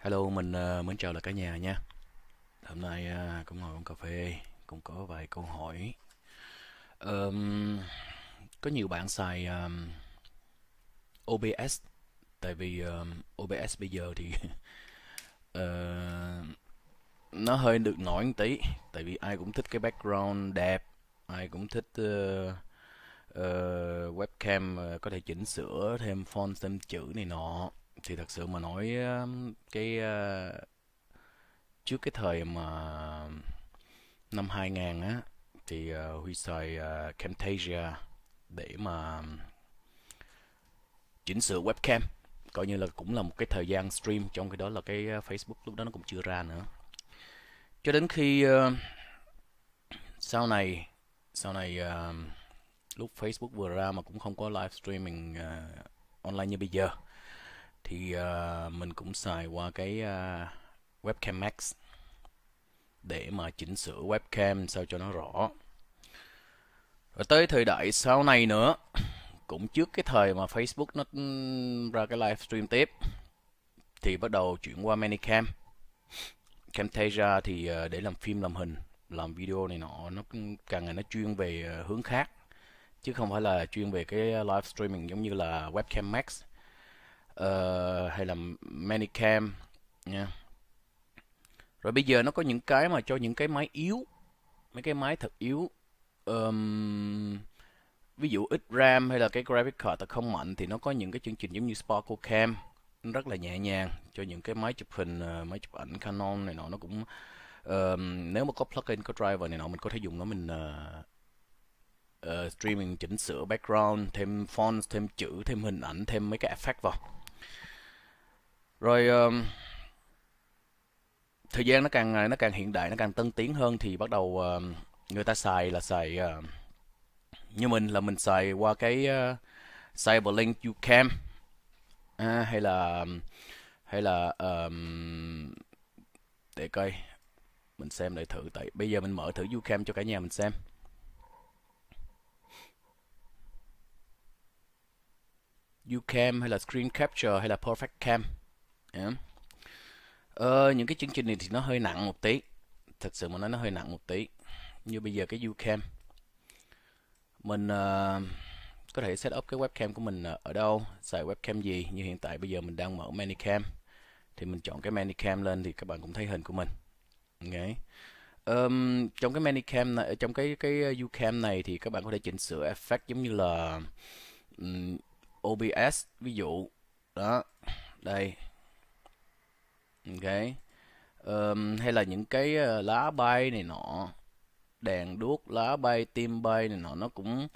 Hello, mình ờ, mến chào là cả nhà nha. Hôm nay ờ, cũng ngồi uống cà phê, cũng có vài câu hỏi. Um, có nhiều bạn xài um, OBS, tại vì um, OBS bây giờ thì uh, nó hơi được nổi một tí, tại vì ai cũng thích cái background đẹp, ai cũng thích uh, uh, webcam uh, có thể chỉnh sửa thêm font thêm chữ này nọ thì thật sự mà nói cái ờ, trước cái thời mà năm 2000 á thì Huy ờ, xài ờ, Camtasia để mà chỉnh sửa webcam coi như là cũng là một cái thời gian stream trong cái đó là cái Facebook lúc đó nó cũng chưa ra nữa cho đến khi uh, sau này sau này uh, lúc Facebook vừa ra mà cũng không có live streaming uh, online như bây giờ thì uh, mình cũng xài qua cái uh, webcam max để mà chỉnh sửa webcam sao cho nó rõ rồi tới thời đại sau này nữa cũng trước cái thời mà Facebook nó ừ, ra cái livestream tiếp thì bắt đầu chuyển qua Manicam Camtasia thì ờ, để làm phim làm hình làm video này nọ nó càng ngày nó chuyên về hướng khác chứ không phải là chuyên về cái live streaming giống như là webcam max uh, hay là Manicam nha rồi bây giờ nó có những cái mà cho những cái máy yếu mấy cái máy thật yếu um, ví dụ ít RAM hay là cái graphic card thật không mạnh thì nó có những cái chương trình giống như Sparkle Cam nó rất là nhẹ nhàng cho những cái máy chụp hình ờ, máy chụp ảnh Canon này nọ nó cũng um, nếu mà có plugin có driver này nọ mình có thể dùng nó mình uh, uh, streaming chỉnh sửa background thêm font thêm chữ thêm hình ảnh thêm mấy cái effect vào rồi um, thời gian nó càng ngày nó càng hiện đại nó càng tân tiến hơn thì bắt đầu uh, người ta xài là xài uh, như mình là mình xài qua cái uh, Cyberlink Ucam à, hay là hay là um, để coi mình xem lại thử tại bây giờ mình mở thử Ucam cho cả nhà mình xem Ucam hay là Screen Capture hay là Perfect Cam yeah. Dạ. ờ, những cái chương trình này thì nó hơi nặng một tí thật sự mà nói nó hơi nặng một tí như bây giờ cái Ucam mình uh, có thể set up cái webcam của mình ở đâu xài webcam gì như hiện tại bây giờ mình đang mở Manicam thì mình chọn cái Manicam lên thì các bạn cũng thấy hình của mình okay. um, trong cái Manicam này ờ, trong cái cái ờ, Ucam này thì các bạn có thể chỉnh sửa effect giống như là um, OBS ví dụ đó đây ok um, hay là những cái ờ, lá bay này nọ đèn đuốc lá bay tim bay này nọ nó cũng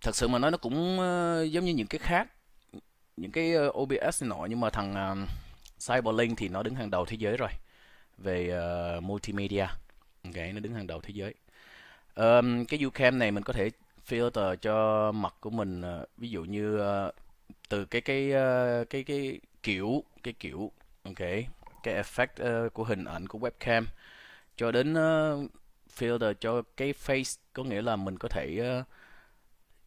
thật sự mà nói nó cũng ờ, giống như những cái khác những cái ờ, OBS này nọ nhưng mà thằng uh, Cyberlink thì nó đứng hàng đầu thế giới rồi về uh, multimedia ok nó đứng hàng đầu thế giới um, cái Ucam này mình có thể filter cho mặt của mình uh, ví dụ như uh, từ cái cái uh, cái cái kiểu cái kiểu ok cái effect uh, của hình ảnh của webcam cho đến uh, filter cho cái face có nghĩa là mình có thể uh,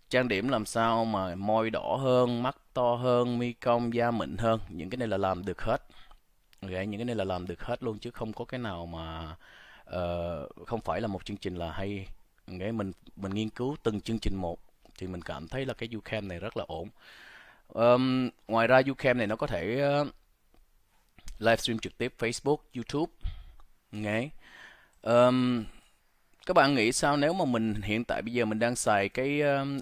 trang điểm làm sao mà môi đỏ hơn mắt to hơn mi cong da mịn hơn những cái này là làm được hết ok những cái này là làm được hết luôn chứ không có cái nào mà uh, không phải là một chương trình là hay okay, mình mình nghiên cứu từng chương trình một thì mình cảm thấy là cái ucam này rất là ổn um, ngoài ra ucam này nó có thể uh, ờ, livestream trực tiếp Facebook, YouTube. Okay. Um, các bạn nghĩ sao nếu mà mình hiện tại bây giờ mình đang xài cái um,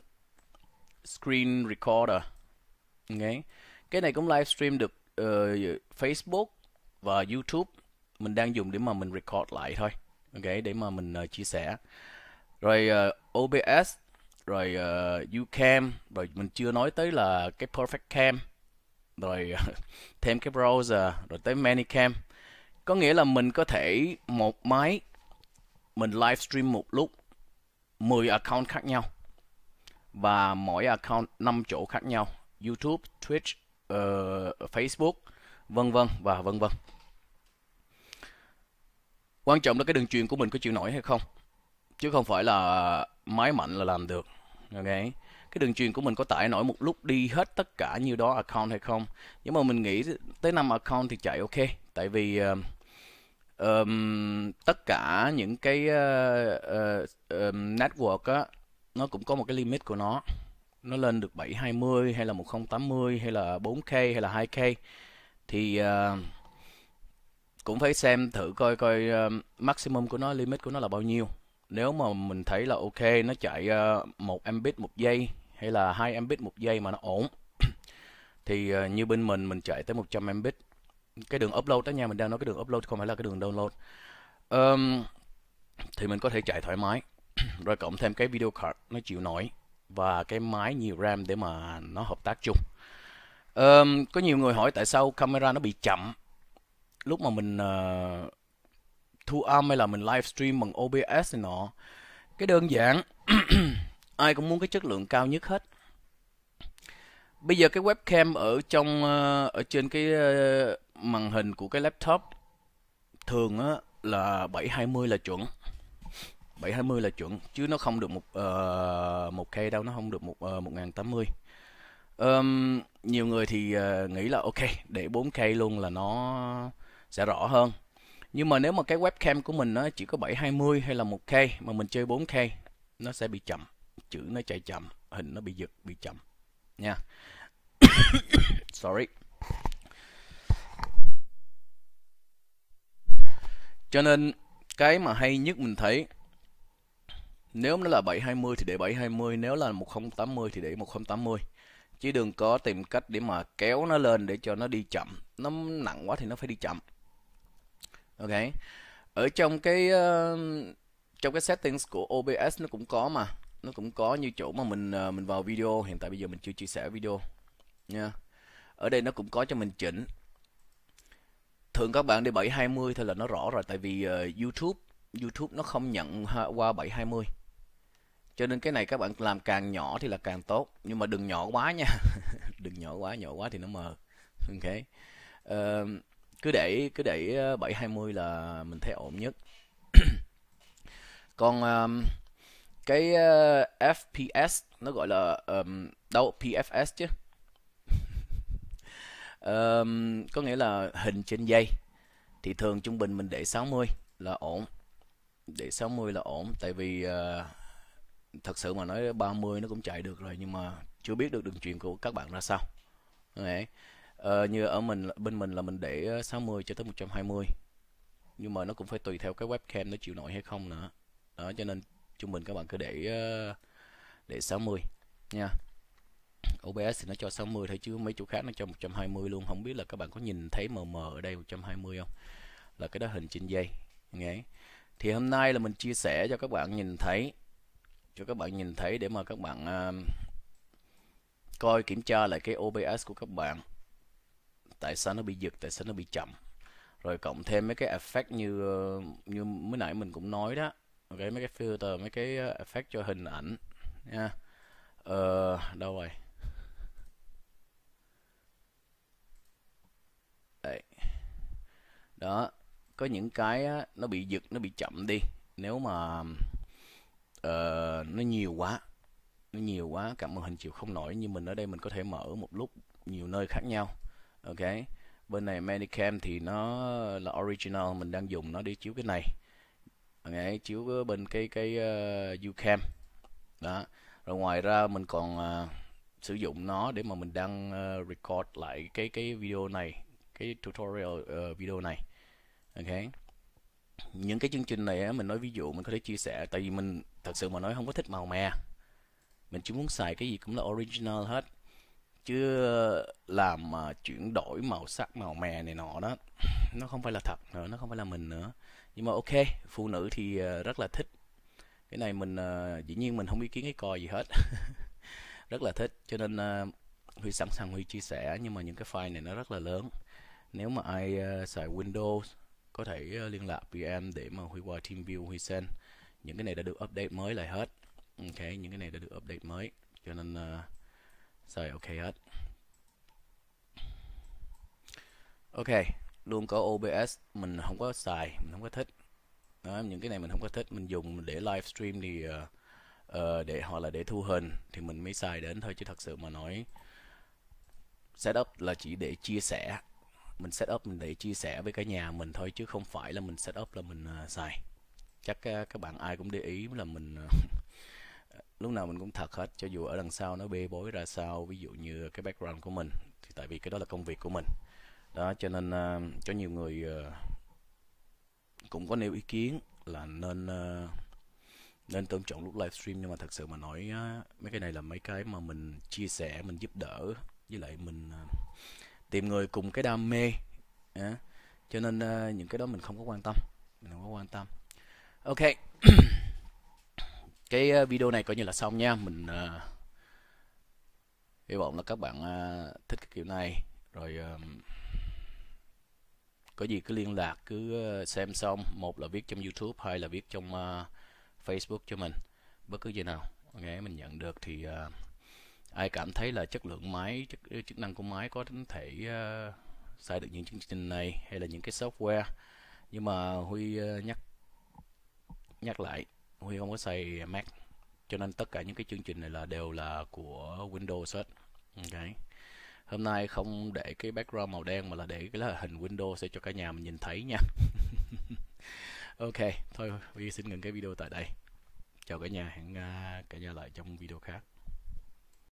screen recorder. Okay. Cái này cũng livestream được uh, Facebook và YouTube. Mình đang dùng để mà mình record lại thôi. Ok, để mà mình uh, chia sẻ. Rồi uh, OBS rồi ờ, uh, Ucam rồi mình chưa nói tới là cái Perfect Cam rồi thêm cái browser rồi tới ManyCam có nghĩa là mình có thể một máy mình livestream một lúc 10 account khác nhau và mỗi account 5 chỗ khác nhau YouTube, Twitch, uh, Facebook vân vân và vân vân quan trọng là cái đường truyền của mình có chịu nổi hay không chứ không phải là máy mạnh là làm được ok cái đường truyền của mình có tải nổi một lúc đi hết tất cả như đó account hay không nhưng mà mình nghĩ tới năm account thì chạy ok tại vì uh, um, tất cả những cái uh, uh, um, network á nó cũng có một cái limit của nó nó lên được 720 hay là 1080 hay là 4K hay là 2K thì uh, cũng phải xem thử coi coi uh, maximum của nó limit của nó là bao nhiêu nếu mà mình thấy là ok nó chạy ờ, một ambit một giây hay là hai ambit một giây mà nó ổn thì ờ, như bên mình mình chạy tới 100 mbit cái đường upload đó nha mình đang nói cái đường upload không phải là cái đường download um, thì mình có thể chạy thoải mái rồi cộng thêm cái video card nó chịu nổi và cái máy nhiều ram để mà nó hợp tác chung um, có nhiều người hỏi tại sao camera nó bị chậm lúc mà mình uh, thu âm hay là mình livestream bằng OBS này nọ cái đơn giản ai cũng muốn cái chất lượng cao nhất hết bây giờ cái webcam ở trong ờ, ở trên cái ờ, màn hình của cái laptop thường á, là 720 là chuẩn 720 là chuẩn chứ nó không được một uh, một k đâu nó không được một một ngàn tám mươi nhiều người thì uh, nghĩ là ok để 4k luôn là nó sẽ rõ hơn nhưng mà nếu mà cái webcam của mình nó chỉ có 720 hay là 1K mà mình chơi 4K nó sẽ bị chậm chữ nó chạy chậm hình nó bị giật bị chậm nha sorry cho nên cái mà hay nhất mình thấy nếu nó là 720 thì để 720 nếu là 1080 thì để 1080 chứ đừng có tìm cách để mà kéo nó lên để cho nó đi chậm nó nặng quá thì nó phải đi chậm ok ở trong cái uh, trong cái settings của OBS nó cũng có mà nó cũng có như chỗ mà mình uh, mình vào video hiện tại bây giờ mình chưa chia sẻ video nha ở đây nó cũng có cho mình chỉnh thường các bạn đi 720 thôi là nó rõ rồi tại vì uh, YouTube YouTube nó không nhận qua 720 cho nên cái này các bạn làm càng nhỏ thì là càng tốt nhưng mà đừng nhỏ quá nha đừng nhỏ quá nhỏ quá thì nó mờ ok uh, cứ để cứ để 720 ờ, là mình thấy ổn nhất còn um, cái uh, ờ, FPS nó gọi là um, đâu PFS chứ um, có nghĩa là hình trên dây thì thường trung bình mình để 60 là ổn để 60 là ổn tại vì uh, thật sự mà nói 30 nó cũng chạy được rồi nhưng mà chưa biết được đường truyền của các bạn ra sao Đấy ờ, như ở mình bên mình là mình để 60 ờ, cho tới 120 nhưng mà nó cũng phải tùy theo cái webcam nó chịu nổi hay không nữa đó cho nên trung bình các bạn cứ để ờ, để 60 nha OBS thì nó cho 60 thôi chứ mấy chỗ khác nó cho 120 luôn không biết là các bạn có nhìn thấy mờ mờ ở đây 120 không là cái đó hình trên dây nghe thì hôm nay là mình chia sẻ cho các bạn nhìn thấy cho các bạn nhìn thấy để mà các bạn uh, coi kiểm tra lại cái OBS của các bạn tại sao nó bị giật tại sao nó bị chậm rồi cộng thêm mấy cái effect như ờ, như mới nãy mình cũng nói đó ok mấy cái filter mấy cái ờ, effect cho hình ảnh nha ờ, đâu rồi đấy đó có những cái nó bị giật nó bị chậm đi nếu mà uh, nó nhiều quá nó nhiều quá cả màn hình chịu không nổi như mình ở đây mình có thể mở một lúc nhiều nơi khác nhau ok bên này Medicam thì nó là original mình đang dùng nó để chiếu cái này okay. chiếu bên cái cái uh, Ucam đó rồi ngoài ra mình còn uh, sử dụng nó để mà mình đăng uh, record lại cái cái video này cái tutorial uh, video này ok những cái chương trình này á, mình nói ví dụ mình có thể chia sẻ tại vì mình thật sự mà nói không có thích màu mè mình chỉ muốn xài cái gì cũng là original hết chứ làm mà chuyển đổi màu sắc màu mè này nọ đó nó không phải là thật nữa nó không phải là mình nữa nhưng mà ok phụ nữ thì à, rất là thích cái này mình à, dĩ nhiên mình không ý kiến cái coi gì hết rất là thích cho nên à, huy sẵn sàng huy chia sẻ nhưng mà những cái file này nó rất là lớn nếu mà ai xài Windows có thể liên lạc với em để mà huy qua team view huy send những cái này đã được update mới lại hết ok những cái này đã được update mới cho nên uh, rồi ok hết. Ok, luôn có OBS mình không có xài, mình không có thích. Đó, những cái này mình không có thích, mình dùng để livestream thì uh, để hoặc là để thu hình thì mình mới xài đến thôi chứ thật sự mà nói setup là chỉ để chia sẻ. Mình setup mình để chia sẻ với cả nhà mình thôi chứ không phải là mình setup là mình uh, xài. Chắc uh, các bạn ai cũng để ý là mình uh, lúc nào mình cũng thật hết cho dù ở đằng sau nó bê bối ra sao ví dụ như cái background của mình thì tại vì cái đó là công việc của mình đó cho nên uh, có nhiều người uh, cũng có nêu ý kiến là nên uh, nên tôn trọng lúc livestream nhưng mà thật sự mà nói uh, mấy cái này là mấy cái mà mình chia sẻ mình giúp đỡ với lại mình uh, tìm người cùng cái đam mê uh, cho nên uh, những cái đó mình không có quan tâm mình không có quan tâm ok cái ờ, video này coi như là xong nha mình uh, hy vọng là các bạn uh, thích cái kiểu này rồi uh, có gì cứ liên lạc cứ xem xong một là viết trong YouTube hai là viết trong uh, Facebook cho mình bất cứ gì nào nghe mình nhận được thì uh, ai cảm thấy là chất lượng máy chức, chức năng của máy có thể uh, xài được những chương trình này hay là những cái software nhưng mà Huy uh, nhắc nhắc lại Huy không có xài Mac cho nên tất cả những cái chương trình này là đều là của Windows hết ok hôm nay không để cái background màu đen mà là để cái là hình Windows sẽ cho cả nhà mình nhìn thấy nha ok thôi Huy xin ngừng cái video tại đây chào cả nhà hẹn à, cả nhà lại trong video khác